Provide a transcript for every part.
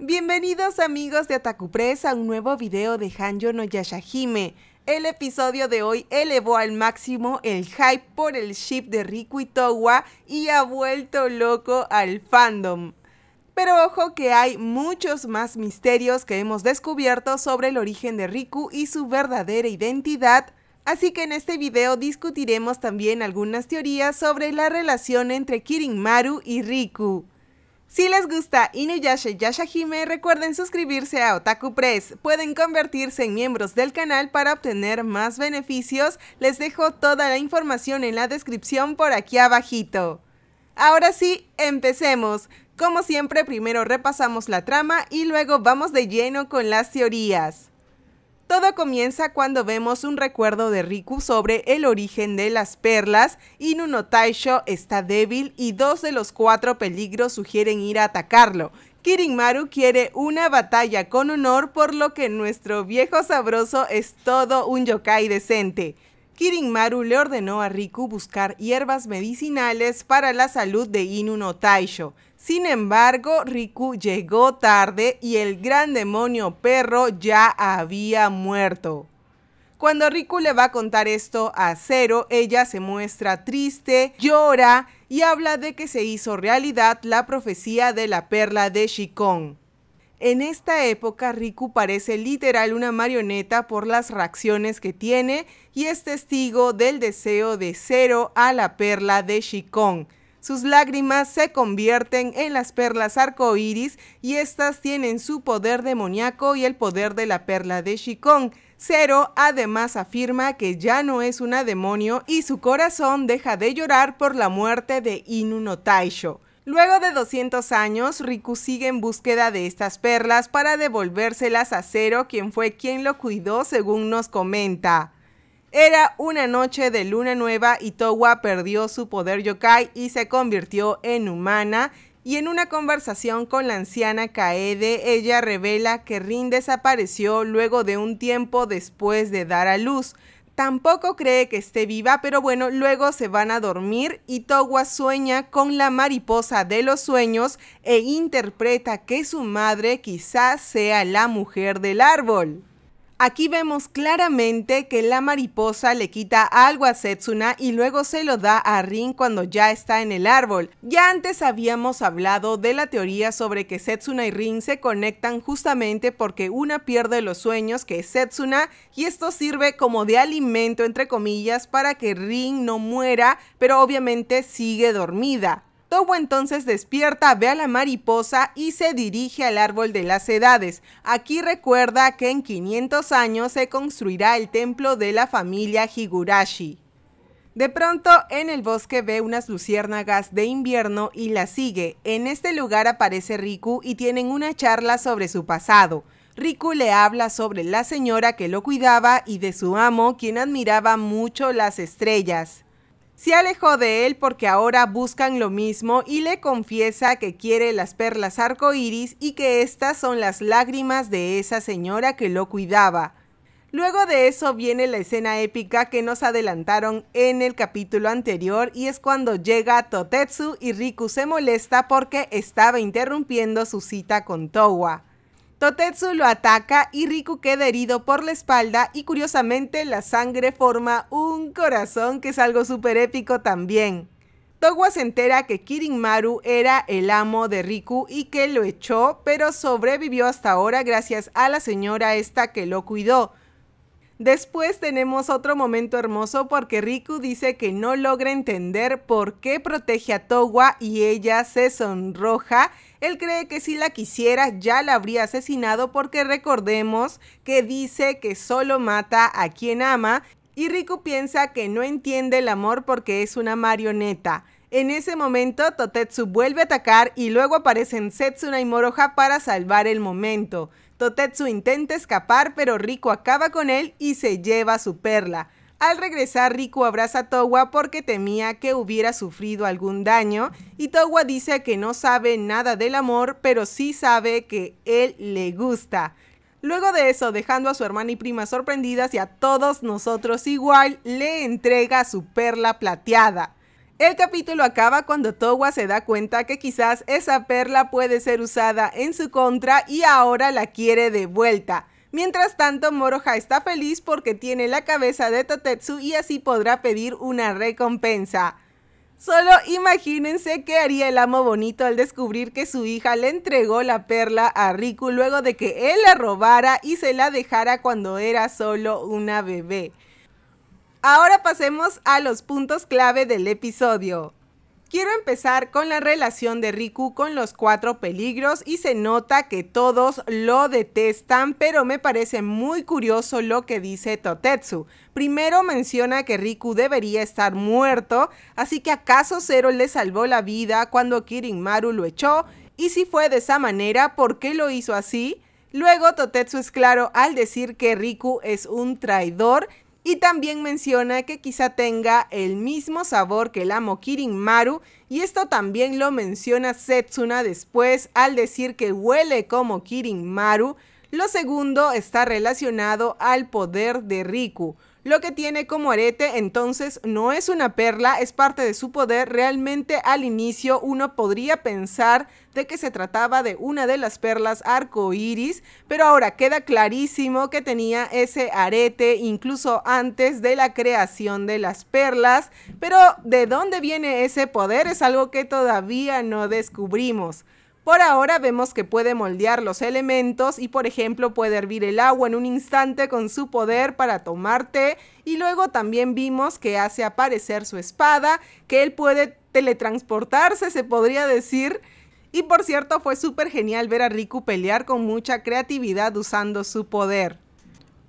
Bienvenidos amigos de Otaku a un nuevo video de Hanjo no Yashahime. El episodio de hoy elevó al máximo el hype por el ship de Riku y Towa y ha vuelto loco al fandom. Pero ojo que hay muchos más misterios que hemos descubierto sobre el origen de Riku y su verdadera identidad, así que en este video discutiremos también algunas teorías sobre la relación entre Kirinmaru y Riku. Si les gusta Inuyasha Yashahime, recuerden suscribirse a Otaku Press. Pueden convertirse en miembros del canal para obtener más beneficios. Les dejo toda la información en la descripción por aquí abajito. Ahora sí, empecemos. Como siempre, primero repasamos la trama y luego vamos de lleno con las teorías. Todo comienza cuando vemos un recuerdo de Riku sobre el origen de las perlas. Inuno Taisho está débil y dos de los cuatro peligros sugieren ir a atacarlo. Kirinmaru quiere una batalla con honor, por lo que nuestro viejo sabroso es todo un yokai decente. Kirinmaru le ordenó a Riku buscar hierbas medicinales para la salud de Inuno Taisho. Sin embargo, Riku llegó tarde y el gran demonio perro ya había muerto. Cuando Riku le va a contar esto a Zero, ella se muestra triste, llora y habla de que se hizo realidad la profecía de la perla de Shikon. En esta época, Riku parece literal una marioneta por las reacciones que tiene y es testigo del deseo de Zero a la perla de Shikon, sus lágrimas se convierten en las perlas arcoíris y estas tienen su poder demoníaco y el poder de la perla de Shikong. Zero además afirma que ya no es una demonio y su corazón deja de llorar por la muerte de Inuno Taisho. Luego de 200 años, Riku sigue en búsqueda de estas perlas para devolvérselas a Zero quien fue quien lo cuidó según nos comenta. Era una noche de luna nueva y Towa perdió su poder yokai y se convirtió en humana. Y en una conversación con la anciana Kaede, ella revela que Rin desapareció luego de un tiempo después de dar a luz. Tampoco cree que esté viva, pero bueno, luego se van a dormir y Towa sueña con la mariposa de los sueños e interpreta que su madre quizás sea la mujer del árbol. Aquí vemos claramente que la mariposa le quita algo a Setsuna y luego se lo da a Rin cuando ya está en el árbol. Ya antes habíamos hablado de la teoría sobre que Setsuna y Rin se conectan justamente porque una pierde los sueños que es Setsuna y esto sirve como de alimento entre comillas para que Rin no muera, pero obviamente sigue dormida. Tobo entonces despierta, ve a la mariposa y se dirige al árbol de las edades. Aquí recuerda que en 500 años se construirá el templo de la familia Higurashi. De pronto, en el bosque ve unas luciérnagas de invierno y las sigue. En este lugar aparece Riku y tienen una charla sobre su pasado. Riku le habla sobre la señora que lo cuidaba y de su amo, quien admiraba mucho las estrellas se alejó de él porque ahora buscan lo mismo y le confiesa que quiere las perlas arcoíris y que estas son las lágrimas de esa señora que lo cuidaba. Luego de eso viene la escena épica que nos adelantaron en el capítulo anterior y es cuando llega Totetsu y Riku se molesta porque estaba interrumpiendo su cita con Towa. Totetsu lo ataca y Riku queda herido por la espalda y curiosamente la sangre forma un corazón que es algo súper épico también. Towa se entera que maru era el amo de Riku y que lo echó, pero sobrevivió hasta ahora gracias a la señora esta que lo cuidó. Después tenemos otro momento hermoso porque Riku dice que no logra entender por qué protege a Towa y ella se sonroja. Él cree que si la quisiera ya la habría asesinado porque recordemos que dice que solo mata a quien ama y Riku piensa que no entiende el amor porque es una marioneta. En ese momento, Totetsu vuelve a atacar y luego aparecen Setsuna y Moroha para salvar el momento. Totetsu intenta escapar, pero Rico acaba con él y se lleva su perla. Al regresar, Riku abraza a Towa porque temía que hubiera sufrido algún daño y Towa dice que no sabe nada del amor, pero sí sabe que él le gusta. Luego de eso, dejando a su hermana y prima sorprendidas y a todos nosotros igual, le entrega su perla plateada. El capítulo acaba cuando Towa se da cuenta que quizás esa perla puede ser usada en su contra y ahora la quiere de vuelta. Mientras tanto, Moroha está feliz porque tiene la cabeza de Totetsu y así podrá pedir una recompensa. Solo imagínense qué haría el amo bonito al descubrir que su hija le entregó la perla a Riku luego de que él la robara y se la dejara cuando era solo una bebé. Ahora pasemos a los puntos clave del episodio. Quiero empezar con la relación de Riku con los cuatro peligros y se nota que todos lo detestan, pero me parece muy curioso lo que dice Totetsu. Primero menciona que Riku debería estar muerto, así que acaso Zero le salvó la vida cuando Maru lo echó, y si fue de esa manera, ¿por qué lo hizo así? Luego Totetsu es claro al decir que Riku es un traidor y también menciona que quizá tenga el mismo sabor que el amo Maru y esto también lo menciona Setsuna después al decir que huele como Maru. Lo segundo está relacionado al poder de Riku, lo que tiene como arete entonces no es una perla, es parte de su poder. Realmente al inicio uno podría pensar de que se trataba de una de las perlas arcoíris, pero ahora queda clarísimo que tenía ese arete incluso antes de la creación de las perlas. Pero de dónde viene ese poder es algo que todavía no descubrimos. Por ahora vemos que puede moldear los elementos y por ejemplo puede hervir el agua en un instante con su poder para tomar té y luego también vimos que hace aparecer su espada, que él puede teletransportarse se podría decir. Y por cierto fue súper genial ver a Riku pelear con mucha creatividad usando su poder.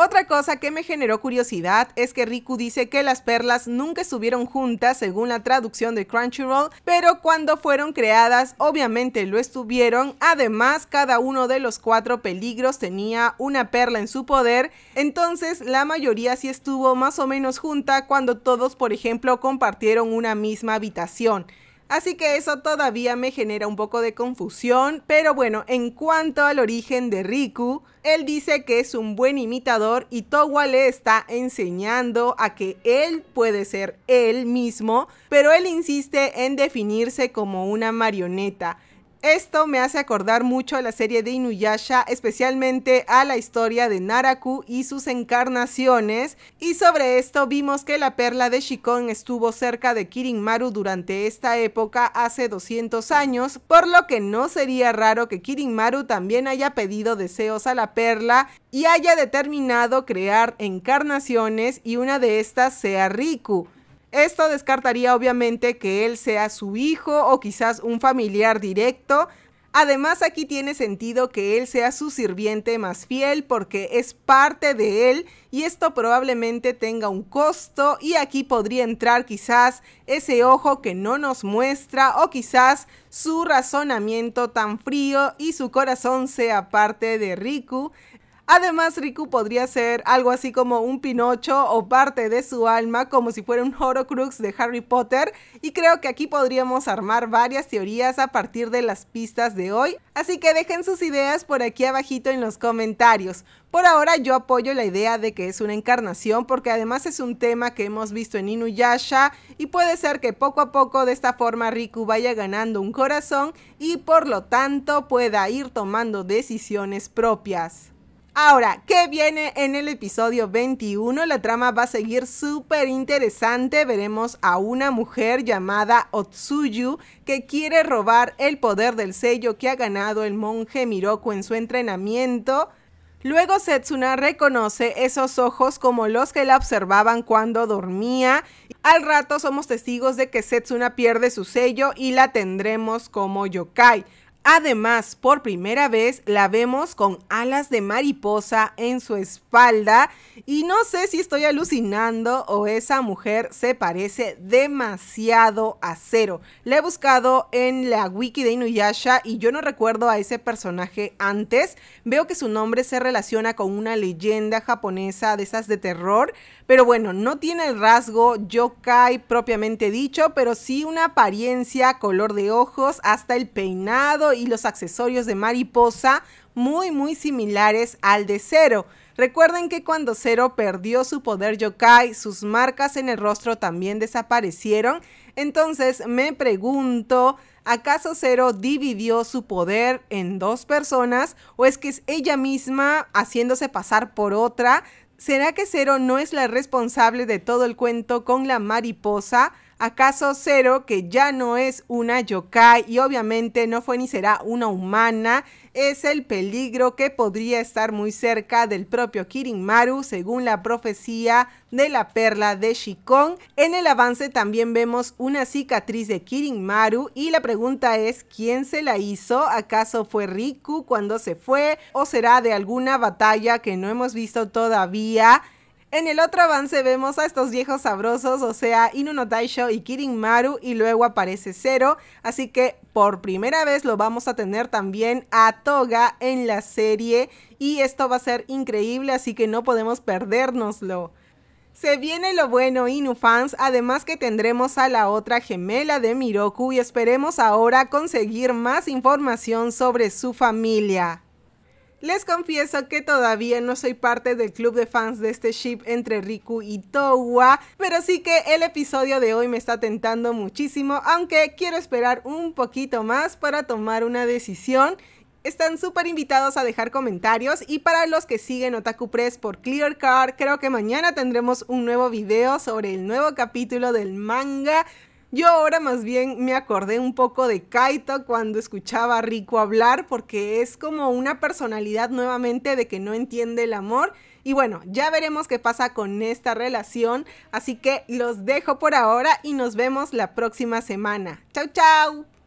Otra cosa que me generó curiosidad es que Riku dice que las perlas nunca estuvieron juntas según la traducción de Crunchyroll, pero cuando fueron creadas obviamente lo estuvieron, además cada uno de los cuatro peligros tenía una perla en su poder, entonces la mayoría sí estuvo más o menos junta cuando todos por ejemplo compartieron una misma habitación. Así que eso todavía me genera un poco de confusión, pero bueno, en cuanto al origen de Riku, él dice que es un buen imitador y Towa le está enseñando a que él puede ser él mismo, pero él insiste en definirse como una marioneta. Esto me hace acordar mucho a la serie de Inuyasha, especialmente a la historia de Naraku y sus encarnaciones. Y sobre esto vimos que la perla de Shikon estuvo cerca de Kirinmaru durante esta época hace 200 años, por lo que no sería raro que Kirinmaru también haya pedido deseos a la perla y haya determinado crear encarnaciones y una de estas sea Riku. Esto descartaría obviamente que él sea su hijo o quizás un familiar directo. Además aquí tiene sentido que él sea su sirviente más fiel porque es parte de él y esto probablemente tenga un costo y aquí podría entrar quizás ese ojo que no nos muestra o quizás su razonamiento tan frío y su corazón sea parte de Riku. Además, Riku podría ser algo así como un Pinocho o parte de su alma, como si fuera un Horocrux de Harry Potter, y creo que aquí podríamos armar varias teorías a partir de las pistas de hoy, así que dejen sus ideas por aquí abajito en los comentarios. Por ahora yo apoyo la idea de que es una encarnación porque además es un tema que hemos visto en Inuyasha y puede ser que poco a poco de esta forma Riku vaya ganando un corazón y por lo tanto pueda ir tomando decisiones propias. Ahora, ¿qué viene en el episodio 21? La trama va a seguir súper interesante. Veremos a una mujer llamada Otsuyu que quiere robar el poder del sello que ha ganado el monje Miroku en su entrenamiento. Luego Setsuna reconoce esos ojos como los que la observaban cuando dormía. Al rato somos testigos de que Setsuna pierde su sello y la tendremos como yokai. Además, por primera vez la vemos con alas de mariposa en su espalda y no sé si estoy alucinando o esa mujer se parece demasiado a Cero. La he buscado en la wiki de Inuyasha y yo no recuerdo a ese personaje antes. Veo que su nombre se relaciona con una leyenda japonesa de esas de terror, pero bueno, no tiene el rasgo yokai propiamente dicho, pero sí una apariencia, color de ojos, hasta el peinado y los accesorios de mariposa muy muy similares al de Zero. Recuerden que cuando Zero perdió su poder yokai, sus marcas en el rostro también desaparecieron. Entonces me pregunto, ¿acaso Zero dividió su poder en dos personas o es que es ella misma haciéndose pasar por otra? ¿Será que Zero no es la responsable de todo el cuento con la mariposa? ¿Acaso Cero, que ya no es una yokai y obviamente no fue ni será una humana, es el peligro que podría estar muy cerca del propio maru según la profecía de la perla de Shikon? En el avance también vemos una cicatriz de maru y la pregunta es ¿quién se la hizo? ¿Acaso fue Riku cuando se fue o será de alguna batalla que no hemos visto todavía? En el otro avance vemos a estos viejos sabrosos, o sea, Inuno Taisho y Kirin Maru, y luego aparece Zero, así que por primera vez lo vamos a tener también a Toga en la serie, y esto va a ser increíble, así que no podemos perdérnoslo. Se viene lo bueno, Inu fans, además que tendremos a la otra gemela de Miroku y esperemos ahora conseguir más información sobre su familia. Les confieso que todavía no soy parte del club de fans de este ship entre Riku y Towa, pero sí que el episodio de hoy me está tentando muchísimo, aunque quiero esperar un poquito más para tomar una decisión. Están súper invitados a dejar comentarios y para los que siguen Otaku Press por Clear Card, creo que mañana tendremos un nuevo video sobre el nuevo capítulo del manga yo ahora más bien me acordé un poco de Kaito cuando escuchaba a Rico hablar porque es como una personalidad nuevamente de que no entiende el amor y bueno, ya veremos qué pasa con esta relación, así que los dejo por ahora y nos vemos la próxima semana. ¡Chao, chau.